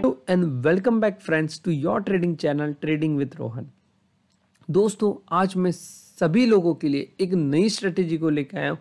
hello and welcome back friends to your trading channel trading with Rohan दोस्तों आज मैं सभी लोगों के लिए एक नई स्ट्रेटेजी को लेकर आया हूँ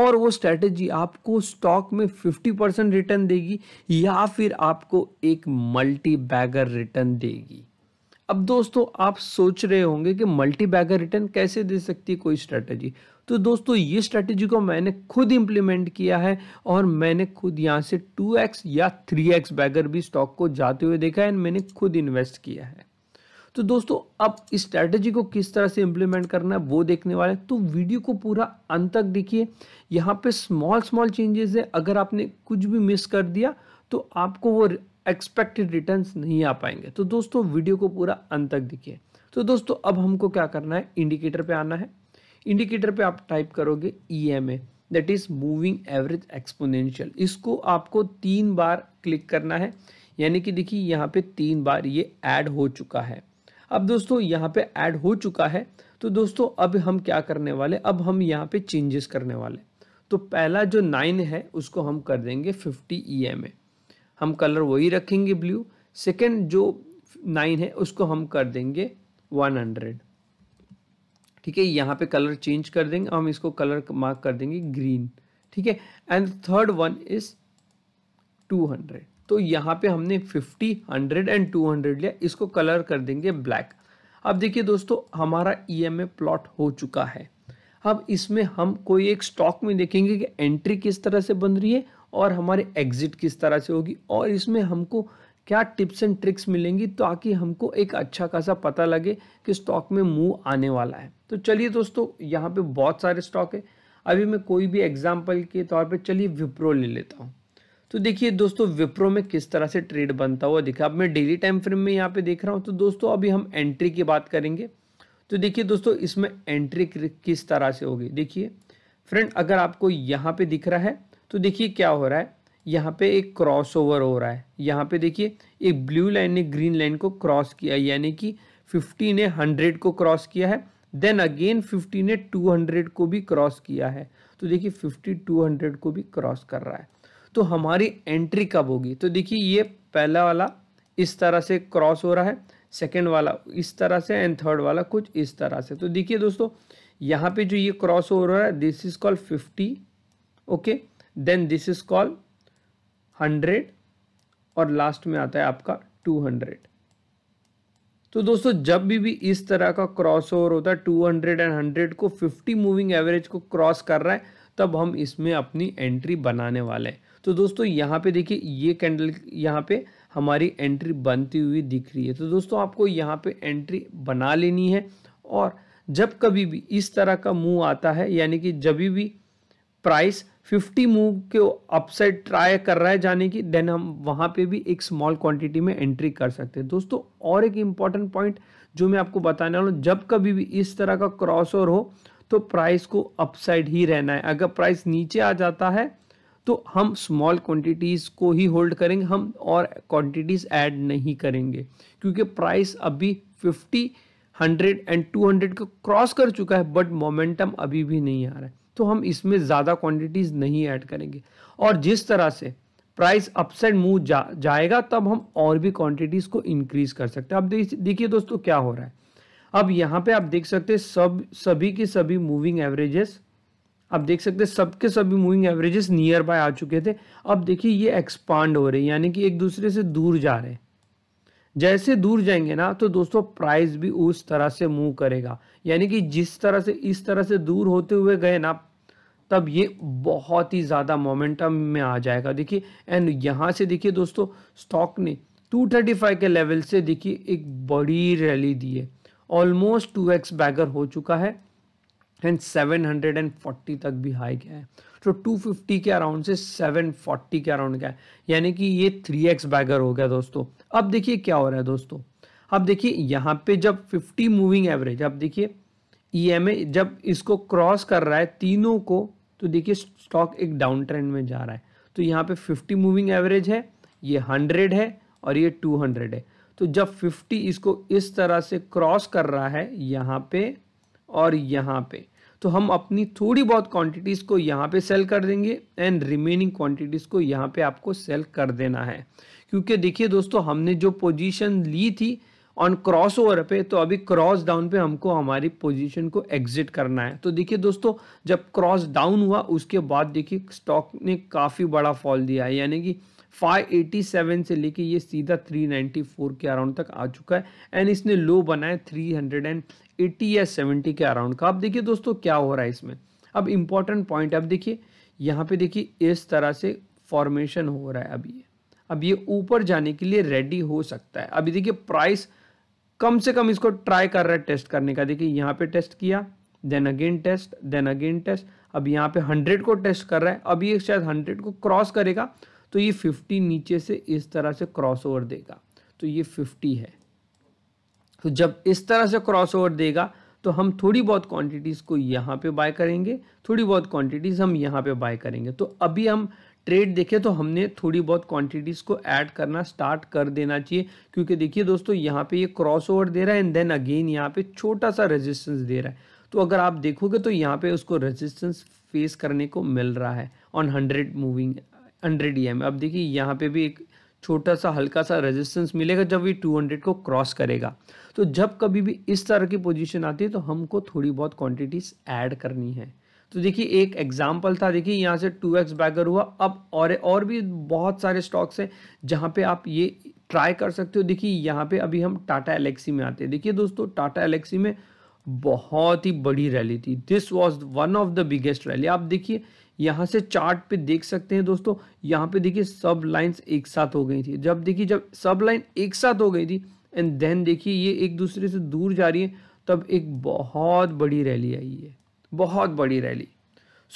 और वो स्ट्रेटेजी आपको स्टॉक में 50 परसेंट रिटर्न देगी या फिर आपको एक मल्टी बैगर रिटर्न देगी अब दोस्तों आप सोच रहे होंगे कि मल्टी बैगर रिटर्न कैसे दे सकती है कोई स्ट्रेटेजी तो दोस्तों ये स्ट्रेटेजी को मैंने खुद इंप्लीमेंट किया है और मैंने खुद यहाँ से 2x या 3x बैगर भी स्टॉक को जाते हुए देखा है एंड मैंने खुद इन्वेस्ट किया है तो दोस्तों अब इस स्ट्रेटेजी को किस तरह से इंप्लीमेंट करना है वो देखने वाले हैं तो वीडियो को पूरा अंत तक देखिए यहाँ पे स्मॉल स्मॉल चेंजेस है अगर आपने कुछ भी मिस कर दिया तो आपको वो एक्सपेक्टेड रिटर्न्स नहीं आ पाएंगे तो दोस्तों वीडियो को पूरा अंत तक देखिए तो दोस्तों अब हमको क्या करना है इंडिकेटर पे आना है इंडिकेटर पे आप टाइप करोगे E M A that is moving average exponential इसको आपको तीन बार क्लिक करना है यानी कि देखिए यहाँ पे तीन बार ये ऐड हो चुका है अब दोस्तों यहाँ पे ऐड हो चुका है तो दोस्तों अब हम क्या करने वाले अब हम यहाँ पे चेंजेस करने वाले तो पहला जो नाइन है उसको हम कर देंगे फिफ्टी ई एम ए हम कलर वही रखेंगे ब्लू सेकेंड जो नाइन है उसको हम कर देंगे वन हंड्रेड ठीक है यहाँ पे कलर चेंज कर देंगे हम इसको कलर मार्क कर देंगे ग्रीन ठीक है एंड थर्ड वन इज 200 तो यहाँ पे हमने 50, 100 एंड 200 लिया इसको कलर कर देंगे ब्लैक अब देखिए दोस्तों हमारा ई एम प्लॉट हो चुका है अब इसमें हम कोई एक स्टॉक में देखेंगे कि एंट्री किस तरह से बन रही है और हमारे एग्जिट किस तरह से होगी और इसमें हमको क्या टिप्स एंड ट्रिक्स मिलेंगी ताकि हमको एक अच्छा खासा पता लगे कि स्टॉक में मूव आने वाला है तो चलिए दोस्तों यहाँ पे बहुत सारे स्टॉक है अभी मैं कोई भी एग्जाम्पल के तौर पे चलिए विप्रो ले लेता हूँ तो देखिए दोस्तों विप्रो में किस तरह से ट्रेड बनता हुआ दिखा अब मैं डेली टाइम फ्रेम में यहाँ पे देख रहा हूँ तो दोस्तों अभी हम एंट्री की बात करेंगे तो देखिए दोस्तों इसमें एंट्री किस तरह से होगी देखिए फ्रेंड अगर आपको यहाँ पे दिख रहा है तो देखिए क्या हो रहा है यहाँ पे एक क्रॉस ओवर हो रहा है यहाँ पे देखिए एक ब्लू लाइन ने ग्रीन लाइन को क्रॉस किया यानी कि 50 ने 100 को क्रॉस किया है देन अगेन 50 ने 200 को भी क्रॉस किया है तो देखिए 50 200 को भी क्रॉस कर रहा है तो हमारी एंट्री कब होगी तो देखिए ये पहला वाला इस तरह से क्रॉस हो रहा है सेकेंड वाला इस तरह से एंड थर्ड वाला कुछ इस तरह से तो देखिए दोस्तों यहाँ पे जो ये क्रॉस हो रहा है this is call 50 okay then this is call hundred और लास्ट में आता है आपका टू हंड्रेड तो दोस्तों जब भी भी इस तरह का क्रॉस ओवर होता है टू हंड्रेड एंड हंड्रेड को फिफ्टी मूविंग एवरेज को क्रॉस कर रहा है तब हम इसमें अपनी एंट्री बनाने वाले हैं तो दोस्तों यहाँ पे देखिए ये कैंडल यहाँ पे हमारी एंट्री बनती हुई दिख रही है तो दोस्तों आपको यहाँ पे एंट्री बना लेनी है और जब कभी भी इस तरह का मूव आता है यानी कि जब भी प्राइस 50 मूव के अपसाइड ट्राई कर रहा है जाने की देन हम वहाँ पे भी एक स्मॉल क्वांटिटी में एंट्री कर सकते हैं दोस्तों और एक इम्पॉर्टेंट पॉइंट जो मैं आपको बताने वाला हूँ जब कभी भी इस तरह का क्रॉस ओवर हो तो प्राइस को अपसाइड ही रहना है अगर प्राइस नीचे आ जाता है तो हम स्मॉल क्वांटिटीज़ को ही होल्ड करेंगे हम और क्वांटिटीज़ ऐड नहीं करेंगे क्योंकि प्राइस अभी 50, 100 एंड 200 को क्रॉस कर चुका है बट मोमेंटम अभी भी नहीं आ रहा है तो हम इसमें ज़्यादा क्वांटिटीज़ नहीं ऐड करेंगे और जिस तरह से प्राइस अपसाइड मूव जा, जाएगा तब हम और भी क्वांटिटीज़ को इंक्रीज़ कर सकते हैं अब देखिए दोस्तों क्या हो रहा है अब यहाँ पे आप देख सकते हैं सब सभी के सभी मूविंग एवरेजेस आप देख सकते हैं सबके सभी मूविंग एवरेजेस नियर बाय आ चुके थे अब देखिए ये एक्सपांड हो रहे हैं यानी कि एक दूसरे से दूर जा रहे हैं जैसे दूर जाएंगे ना तो दोस्तों प्राइस भी उस तरह से मूव करेगा यानी कि जिस तरह से इस तरह से दूर होते हुए गए ना तब ये बहुत ही ज़्यादा मोमेंटम में आ जाएगा देखिए एंड यहाँ से देखिए दोस्तों स्टॉक ने 235 के लेवल से देखिए एक बड़ी रैली दी है ऑलमोस्ट 2x बैगर हो चुका है एंड 740 तक भी हाई गया है तो 250 के अराउंड से 740 के अराउंड गया है यानी कि ये 3x बैगर हो गया दोस्तों अब देखिए क्या हो रहा है दोस्तों अब देखिए यहाँ पे जब 50 मूविंग एवरेज अब देखिए ई e जब इसको क्रॉस कर रहा है तीनों को तो देखिए स्टॉक एक डाउन ट्रेंड में जा रहा है तो यहाँ पे 50 मूविंग एवरेज है ये 100 है और ये 200 है तो जब 50 इसको इस तरह से क्रॉस कर रहा है यहाँ पे और यहाँ पे तो हम अपनी थोड़ी बहुत क्वांटिटीज़ को यहाँ पे सेल कर देंगे एंड रिमेनिंग क्वांटिटीज़ को यहाँ पे आपको सेल कर देना है क्योंकि देखिए दोस्तों हमने जो पोजिशन ली थी ऑन क्रॉस ओवर पे तो अभी क्रॉस डाउन पे हमको हमारी पोजीशन को एग्जिट करना है तो देखिए दोस्तों जब क्रॉस डाउन हुआ उसके बाद देखिए स्टॉक ने काफ़ी बड़ा फॉल दिया है यानी कि 587 से लेके ये सीधा 394 के अराउंड तक आ चुका है एंड इसने लो बनाए 380 या सेवेंटी के अराउंड का अब देखिए दोस्तों क्या हो रहा है इसमें अब इम्पॉर्टेंट पॉइंट अब देखिए यहाँ पे देखिए इस तरह से फॉर्मेशन हो रहा है अभी ये अब ये ऊपर जाने के लिए रेडी हो सकता है अभी देखिए प्राइस कम से कम इसको ट्राई कर रहा है टेस्ट करने का देखिए यहाँ पे टेस्ट किया then again test then again test अब यहाँ पे हंड्रेड को टेस्ट कर रहा है अब ये शायद हंड्रेड को क्रॉस करेगा तो ये फिफ्टी नीचे से इस तरह से क्रॉस ओवर देगा तो ये फिफ्टी है तो जब इस तरह से क्रॉस ओवर देगा तो हम थोड़ी बहुत क्वांटिटीज़ को यहाँ पे बाय करेंगे थोड़ी बहुत क्वांटिटीज़ हम यहाँ पे बाय करेंगे तो अभी हम ट्रेड देखे तो हमने थोड़ी बहुत क्वांटिटीज़ को ऐड करना स्टार्ट कर देना चाहिए क्योंकि देखिए दोस्तों यहाँ पे ये क्रॉस ओवर दे रहा है एंड देन अगेन यहाँ पे छोटा सा रेजिस्टेंस दे रहा है तो अगर आप देखोगे तो यहाँ पे उसको रेजिस्टेंस फेस करने को मिल रहा है on hundred moving hundred E M अब देखिए यहाँ पे भी एक छोटा सा हल्का सा रेजिस्टेंस मिलेगा जब ये 200 को क्रॉस करेगा तो जब कभी भी इस तरह की पोजीशन आती है तो हमको थोड़ी बहुत क्वांटिटीज़ ऐड करनी है तो देखिए एक एग्जाम्पल था देखिए यहाँ से टू एक्स बैगर हुआ अब और और भी बहुत सारे स्टॉक्स हैं जहाँ पे आप ये ट्राई कर सकते हो देखिए यहाँ पे अभी हम टाटा एलेक्सी में आते हैं देखिए दोस्तों टाटा एलेक्सी में बहुत ही बड़ी रैली थी this was one of the biggest rally आप देखिए यहाँ से चार्ट पे देख सकते हैं दोस्तों यहाँ पे देखिए सब लाइन्स एक साथ हो गई थी जब देखिए जब सब लाइन एक साथ हो गई थी एंड देन देखिए ये एक दूसरे से दूर जा रही है तब एक बहुत बड़ी रैली आई है बहुत बड़ी रैली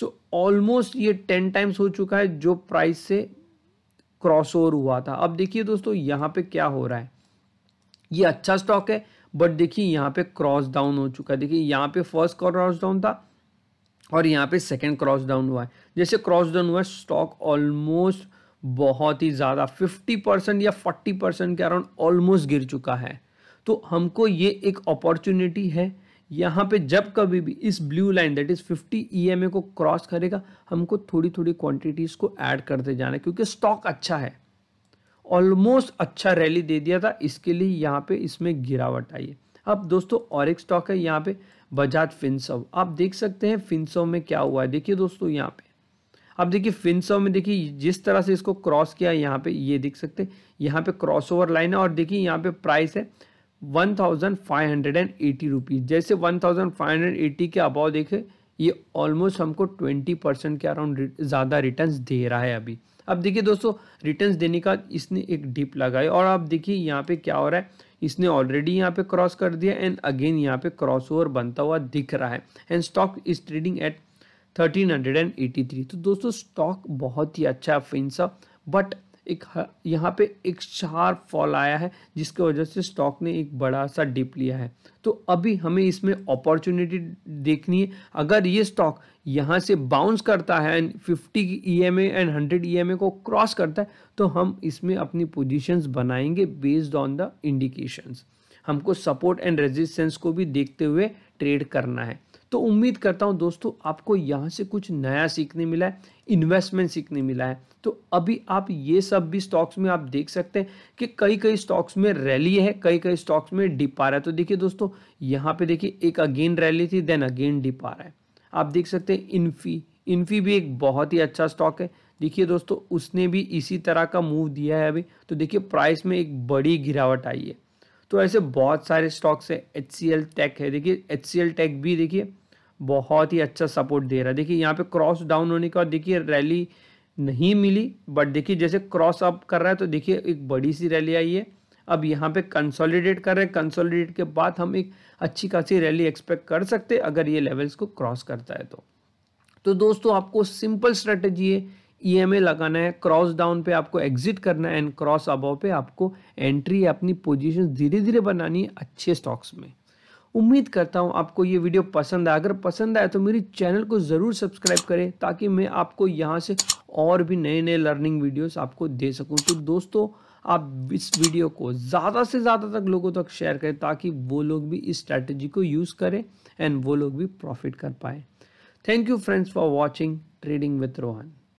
सो so, ऑलमोस्ट ये टेन टाइम्स हो चुका है जो प्राइस से क्रॉस ओवर हुआ था अब देखिए दोस्तों यहाँ पे क्या हो रहा है ये अच्छा स्टॉक है बट देखिए यहाँ पे क्रॉस डाउन हो चुका है देखिए यहाँ पे फर्स्ट क्रॉस डाउन था और यहाँ पे सेकंड क्रॉस डाउन हुआ है जैसे क्रॉस डाउन हुआ है स्टॉक ऑलमोस्ट बहुत ही ज़्यादा 50 परसेंट या 40 परसेंट के अराउंड ऑलमोस्ट गिर चुका है तो हमको ये एक अपॉर्चुनिटी है यहाँ पे जब कभी भी इस blue line that is 50 E को क्रॉस करेगा हमको थोड़ी थोड़ी क्वांटिटीज़ को ऐड करते जाना है क्योंकि स्टॉक अच्छा है ऑलमोस्ट अच्छा रैली दे दिया था इसके लिए यहाँ पे इसमें गिरावट आई है अब दोस्तों और एक स्टॉक है यहाँ पे बजाज फिनसव आप देख सकते हैं फिनसव में क्या हुआ है देखिए दोस्तों यहाँ पे अब देखिए फिनसव में देखिए जिस तरह से इसको क्रॉस किया यहाँ पे ये देख सकते हैं यहाँ पे क्रॉसओवर लाइन है और देखिए यहाँ पे प्राइस है one thousand five hundred and eighty rupees जैसे वन थाउजेंड फाइव हंड्रेड के अबाव देखे ये ऑलमोस्ट हमको ट्वेंटी परसेंट के अराउंड ज़्यादा रिटर्न्स दे रहा है अभी अब देखिए दोस्तों रिटर्न्स देने का इसने एक डिप लगाई और आप देखिए यहाँ पे क्या हो रहा है इसने ऑलरेडी यहाँ पे क्रॉस कर दिया एंड अगेन यहाँ पे क्रॉस ओवर बनता हुआ दिख रहा है and stock is trading at 1383 तो दोस्तों स्टॉक बहुत ही अच्छा है फिंसा बट एक यहाँ पे एक शार्प फॉल आया है जिसकी वजह से स्टॉक ने एक बड़ा सा डिप लिया है तो अभी हमें इसमें अपॉर्चुनिटी देखनी है अगर ये स्टॉक यहाँ से बाउंस करता है and fifty E M and hundred E को क्रॉस करता है तो हम इसमें अपनी पोजीशंस बनाएंगे बेस्ड ऑन द इंडिकेशंस हमको सपोर्ट एंड रेजिस्टेंस को भी देखते हुए ट्रेड करना है तो उम्मीद करता हूँ दोस्तों आपको यहाँ से कुछ नया सीखने मिला है इन्वेस्टमेंट सीखने मिला है तो अभी आप ये सब भी स्टॉक्स में आप देख सकते हैं कि कई कई स्टॉक्स में रैली है कई कई स्टॉक्स में डिप आ रहा है तो देखिए दोस्तों यहाँ पे देखिए एक अगेन रैली थी देन अगेन डिप आ रहा है आप देख सकते हैं इन्फी इन्फी भी एक बहुत ही अच्छा स्टॉक है देखिए दोस्तों उसने भी इसी तरह का मूव दिया है अभी तो देखिए प्राइस में एक बड़ी गिरावट आई है तो ऐसे बहुत सारे स्टॉक्स है एच सी टेक है देखिए एच सी टेक भी देखिए बहुत ही अच्छा सपोर्ट दे रहा है देखिए यहाँ पे क्रॉस डाउन होने के बाद देखिए रैली नहीं मिली बट देखिए जैसे क्रॉस अप कर रहा है तो देखिए एक बड़ी सी रैली आई है अब यहाँ पे कंसोलिडेट कर रहे हैं कंसोलिडेट के बाद हम एक अच्छी खासी रैली एक्सपेक्ट कर सकते हैं अगर ये लेवल्स को क्रॉस करता है तो तो दोस्तों आपको सिंपल स्ट्रेटेजी है ई e लगाना है क्रॉस डाउन पे आपको एग्जिट करना है एंड क्रॉस अबाव पे आपको एंट्री अपनी पोजीशन धीरे धीरे बनानी है अच्छे स्टॉक्स में उम्मीद करता हूँ आपको ये वीडियो पसंद आए अगर पसंद आए तो मेरे चैनल को ज़रूर सब्सक्राइब करें ताकि मैं आपको यहाँ से और भी नए नए लर्निंग वीडियोस आपको दे सकूँ तो दोस्तों आप इस वीडियो को ज़्यादा से ज़्यादा तक लोगों तक शेयर करें ताकि वो लोग भी इस स्ट्रैटेजी को यूज़ करें एंड वो लोग भी प्रॉफिट कर पाएँ thank you friends for watching trading with Rohan